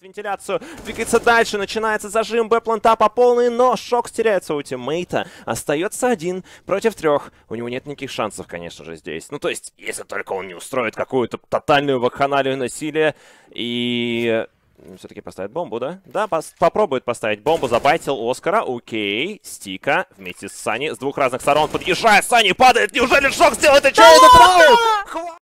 вентиляцию, двигается дальше, начинается зажим Б-планта по полной, но шок теряется у тиммейта, остается один против трех. У него нет никаких шансов, конечно же, здесь. Ну, то есть, если только он не устроит какую-то тотальную вакханалию насилия и... Ну, Все-таки поставит бомбу, да? Да, пос попробует поставить бомбу. Забайтил Оскара. Окей. Стика вместе с Сани. С двух разных сторон подъезжает. Сани падает. Неужели Шок сделает еще один раунд?